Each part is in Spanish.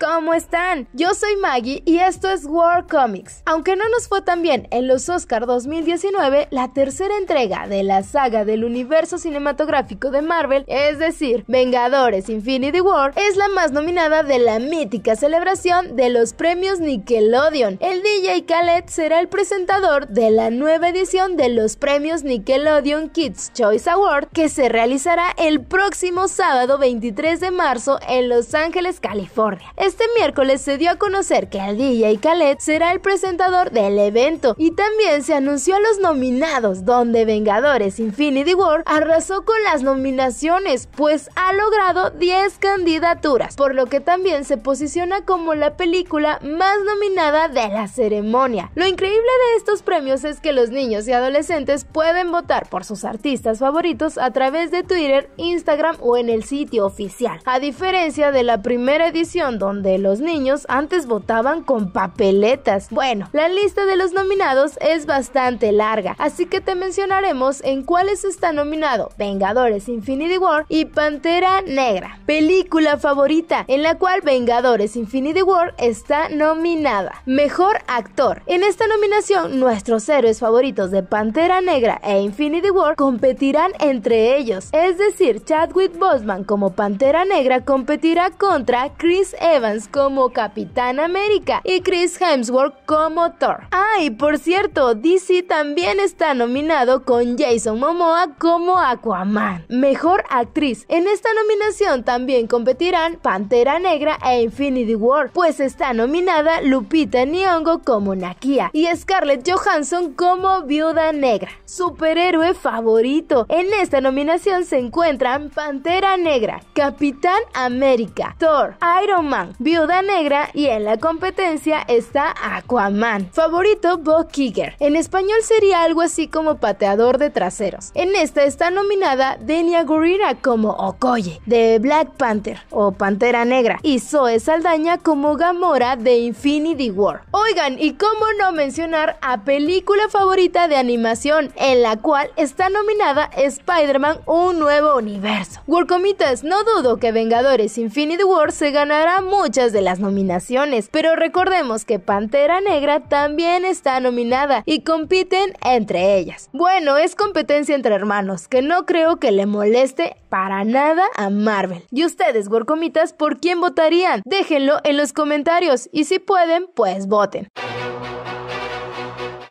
¿cómo están? Yo soy Maggie y esto es War Comics. Aunque no nos fue tan bien en los Oscar 2019, la tercera entrega de la saga del universo cinematográfico de Marvel, es decir, Vengadores Infinity War, es la más nominada de la mítica celebración de los premios Nickelodeon. El DJ Khaled será el presentador de la nueva edición de los premios Nickelodeon Kids Choice Award que se realizará el próximo sábado 23 de marzo en Los Ángeles, California. Este miércoles se dio a conocer que el y Khaled será el presentador del evento y también se anunció a los nominados, donde Vengadores Infinity War arrasó con las nominaciones, pues ha logrado 10 candidaturas, por lo que también se posiciona como la película más nominada de la ceremonia. Lo increíble de estos premios es que los niños y adolescentes pueden votar por sus artistas favoritos a través de Twitter, Instagram o en el sitio oficial, a diferencia de la primera edición donde los niños antes votaban con papeletas. Bueno, la lista de los nominados es bastante larga, así que te mencionaremos en cuáles está nominado Vengadores Infinity War y Pantera Negra. Película favorita en la cual Vengadores Infinity War está nominada. Mejor actor. En esta nominación, nuestros héroes favoritos de Pantera Negra e Infinity War competirán entre ellos, es decir, Chadwick Boseman como Pantera Negra competirá contra Chris Chris Evans como Capitán América y Chris Hemsworth como Thor. Ah, y por cierto, DC también está nominado con Jason Momoa como Aquaman. Mejor actriz. En esta nominación también competirán Pantera Negra e Infinity War, pues está nominada Lupita Nyong'o como Nakia y Scarlett Johansson como Viuda Negra. Superhéroe favorito. En esta nominación se encuentran Pantera Negra, Capitán América, Thor, Iron Man, Viuda Negra y en la competencia está Aquaman. Favorito Bob Kiger. En español sería algo así como pateador de traseros. En esta está nominada Denia Gurira como Okoye de Black Panther o Pantera Negra y Zoe Saldaña como Gamora de Infinity War. Oigan, y cómo no mencionar a película favorita de animación en la cual está nominada Spider-Man Un Nuevo Universo. Workomitas, no dudo que Vengadores Infinity War se gana muchas de las nominaciones, pero recordemos que Pantera Negra también está nominada y compiten entre ellas. Bueno, es competencia entre hermanos, que no creo que le moleste para nada a Marvel. ¿Y ustedes, Gorcomitas, por quién votarían? Déjenlo en los comentarios y si pueden, pues voten.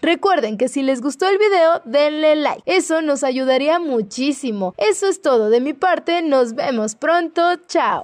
Recuerden que si les gustó el video, denle like. Eso nos ayudaría muchísimo. Eso es todo de mi parte. Nos vemos pronto. Chao.